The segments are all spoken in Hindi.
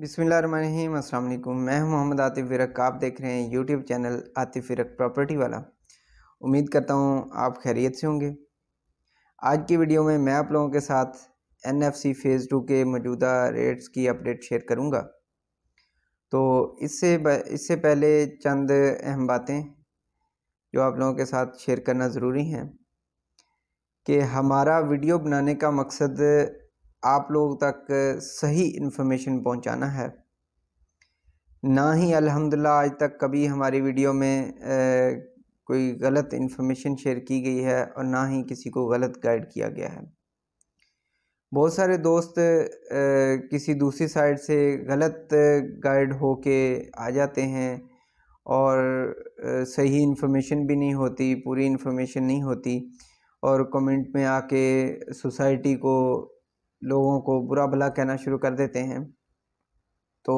बिसमीम अल्लाम मैं हूं मोहम्मद आतिफ फिरक आप देख रहे हैं यूट्यूब चैनल आतिफ फिरक प्रॉपर्टी वाला उम्मीद करता हूं आप खैरियत से होंगे आज की वीडियो में मैं आप लोगों के साथ N F C phase two के मौजूदा रेट्स की अपडेट शेयर करूंगा तो इससे इससे पहले चंद अहम बातें जो आप लोगों के साथ शेयर करना ज़रूरी हैं कि हमारा वीडियो बनाने का मकसद आप लोगों तक सही इन्फॉर्मेशन पहुंचाना है ना ही अल्हम्दुलिल्लाह आज तक कभी हमारी वीडियो में ए, कोई गलत इन्फॉर्मेशन शेयर की गई है और ना ही किसी को गलत गाइड किया गया है बहुत सारे दोस्त ए, किसी दूसरी साइड से गलत गाइड हो के आ जाते हैं और ए, सही इन्फॉर्मेशन भी नहीं होती पूरी इन्फॉर्मेशन नहीं होती और कमेंट में आके सोसाइटी को लोगों को बुरा भला कहना शुरू कर देते हैं तो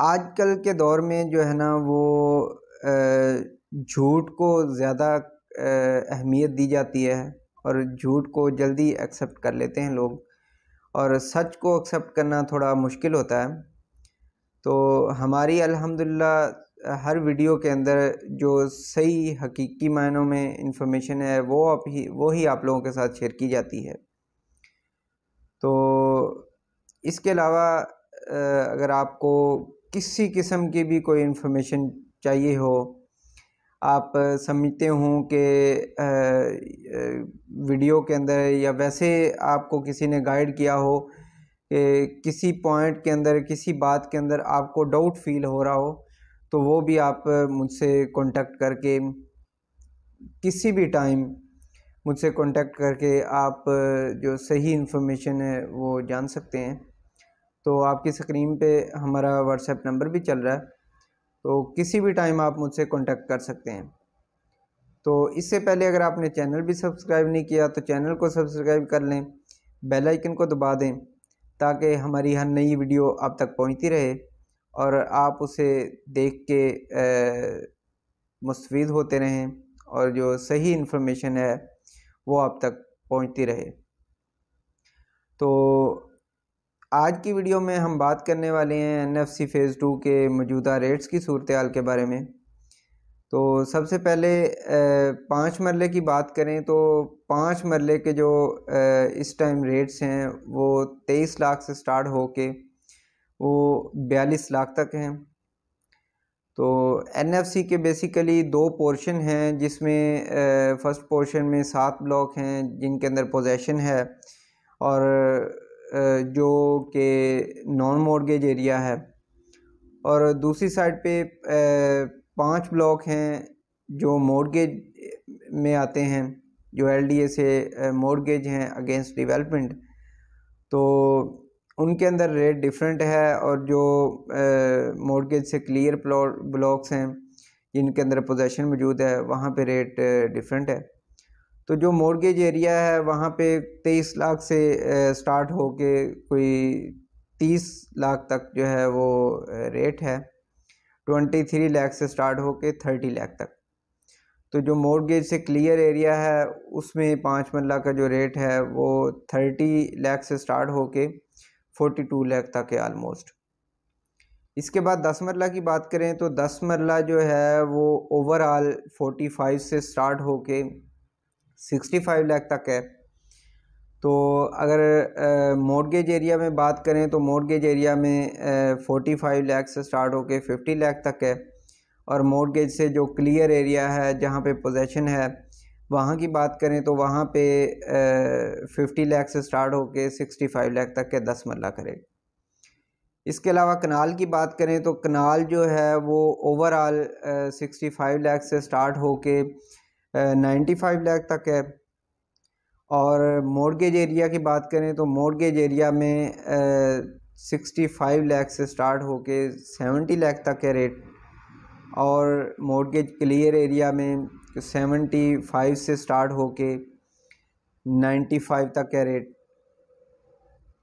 आजकल के दौर में जो है ना वो झूठ को ज़्यादा अहमियत दी जाती है और झूठ को जल्दी एक्सेप्ट कर लेते हैं लोग और सच को एक्सेप्ट करना थोड़ा मुश्किल होता है तो हमारी अल्हम्दुलिल्लाह हर वीडियो के अंदर जो सही हकीकी मायनों में इंफॉर्मेशन है वो आप ही वो ही आप लोगों के साथ शेयर की जाती है तो इसके अलावा अगर आपको किसी किस्म की भी कोई इन्फॉर्मेशन चाहिए हो आप समझते हों कि वीडियो के अंदर या वैसे आपको किसी ने गाइड किया हो कि किसी पॉइंट के अंदर किसी बात के अंदर आपको डाउट फील हो रहा हो तो वो भी आप मुझसे कांटेक्ट करके किसी भी टाइम मुझसे कांटेक्ट करके आप जो सही इन्फॉर्मेशन है वो जान सकते हैं तो आपकी स्क्रीन पे हमारा व्हाट्सएप नंबर भी चल रहा है तो किसी भी टाइम आप मुझसे कांटेक्ट कर सकते हैं तो इससे पहले अगर आपने चैनल भी सब्सक्राइब नहीं किया तो चैनल को सब्सक्राइब कर लें बेल आइकन को दबा दें ताकि हमारी हर नई वीडियो आप तक पहुंचती रहे और आप उसे देख के मुस्फीद होते रहें और जो सही इन्फॉर्मेशन है वो आप तक पहुंचती रहे तो आज की वीडियो में हम बात करने वाले हैं N F C phase two के मौजूदा रेट्स की सूरत हाल के बारे में तो सबसे पहले पाँच मरले की बात करें तो पाँच मरले के जो इस टाइम रेट्स हैं वो तेईस लाख से स्टार्ट हो के वो बयालीस लाख तक हैं तो एनएफसी के बेसिकली दो पोर्शन हैं जिसमें फ़र्स्ट पोर्शन में सात ब्लॉक हैं जिनके अंदर पोजेसन है और जो के नॉन मोर्गेज एरिया है और दूसरी साइड पे पांच ब्लॉक हैं जो मोर्गेज में आते हैं जो एलडीए से मोर्गेज हैं अगेंस्ट डिवेलपमेंट तो उनके अंदर रेट डिफरेंट है और जो मॉडगेज से क्लियर प्लॉट ब्लॉक्स हैं जिनके अंदर पोजेशन मौजूद है वहाँ पे रेट डिफरेंट है तो जो मॉडगेज एरिया है वहाँ पे तेईस लाख से स्टार्ट के कोई तीस लाख तक जो है वो रेट है ट्वेंटी थ्री लाख से स्टार्ट हो के थर्टी लाख तक तो जो मॉडगेज से क्लियर एरिया है उसमें पाँच मरला का जो रेट है वो थर्टी लाख से स्टार्ट के फोर्टी टू लाख तक है आलमोस्ट इसके बाद दस मरला की बात करें तो दस मरला जो है वो ओवरऑल फोर्टी फाइव से स्टार्ट के सिक्सटी फाइव लैख तक है तो अगर मोडगेज एरिया में बात करें तो मोडगेज एरिया में फोर्टी फाइव लैख से स्टार्ट के फिफ्टी लैख तक है और मोर्गेज से जो क्लियर एरिया है जहाँ पे पोजेसन है वहाँ की बात करें तो वहाँ पे फिफ्टी लैख से स्टार्ट होके सिक्सटी फाइव लैख तक के दस मरला करेगा इसके अलावा कनाल की बात करें तो कनाल जो है वो ओवरऑल सिक्सटी फाइव लैख से स्टार्ट हो के नाइन्टी फाइव लैख तक है और मोडगेज एरिया की बात करें तो मोडगेज एरिया में सिक्सटी फाइव लैख से स्टार्ट हो के सेवेंटी लैख तक है रेट और मोडगेज क्लियर एरिया में सेवेंटी फाइव से स्टार्ट होके नाइन्टी फाइव तक है रेट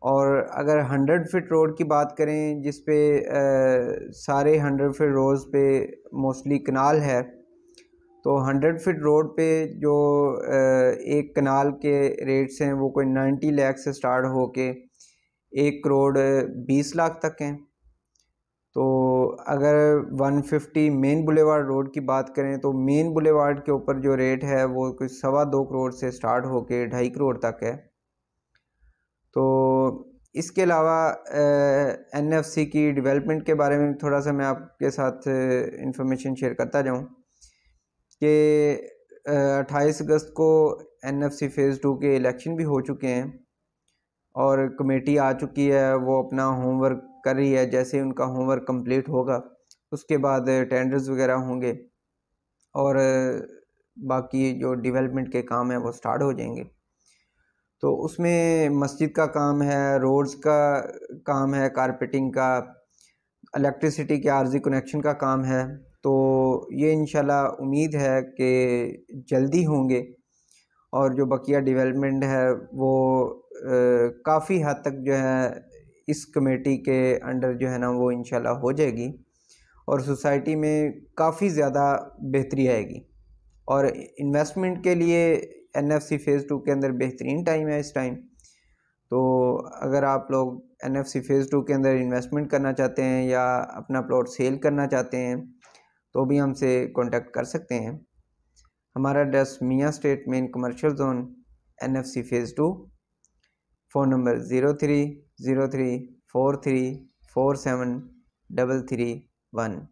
और अगर हंड्रेड फिट रोड की बात करें जिस पे आ, सारे हंड्रेड फिट रोड्स पे मोस्टली कनाल है तो हंड्रेड फिट रोड पे जो आ, एक कनाल के रेट्स हैं वो कोई नाइन्टी लाख से स्टार्ट हो के एक करोड़ बीस लाख तक हैं तो अगर 150 मेन बुलेवार्ड रोड की बात करें तो मेन बुलेवार्ड के ऊपर जो रेट है वो कुछ सवा दो करोड़ से स्टार्ट के ढाई करोड़ तक है तो इसके अलावा एन एफ सी की डेवलपमेंट के बारे में थोड़ा सा मैं आपके साथ इंफॉर्मेशन शेयर करता जाऊँ कि अट्ठाईस अगस्त को N F C phase two के इलेक्शन भी हो चुके हैं और कमेटी आ चुकी है वो अपना होमवर्क कर रही है जैसे उनका होमवर्क कंप्लीट होगा उसके बाद टेंडर्स वगैरह होंगे और बाकी जो डेवलपमेंट के काम हैं वो स्टार्ट हो जाएंगे तो उसमें मस्जिद का काम है रोड्स का काम है कारपेटिंग का इलेक्ट्रिसिटी के आर्जी कनेक्शन का काम है तो ये इन उम्मीद है कि जल्दी होंगे और जो बकिया डेवलपमेंट है वो काफ़ी हद तक जो है इस कमेटी के अंडर जो है ना वो इन हो जाएगी और सोसाइटी में काफ़ी ज़्यादा बेहतरी आएगी और इन्वेस्टमेंट के लिए N F C phase two के अंदर बेहतरीन टाइम है इस टाइम तो अगर आप लोग N F C phase two के अंदर इन्वेस्टमेंट करना चाहते हैं या अपना प्लॉट सेल करना चाहते हैं तो भी हमसे कांटेक्ट कर सकते हैं हमारा एड्रेस मियाँ state main commercial zone N F C phase two phone number zero three zero three four three four seven double three one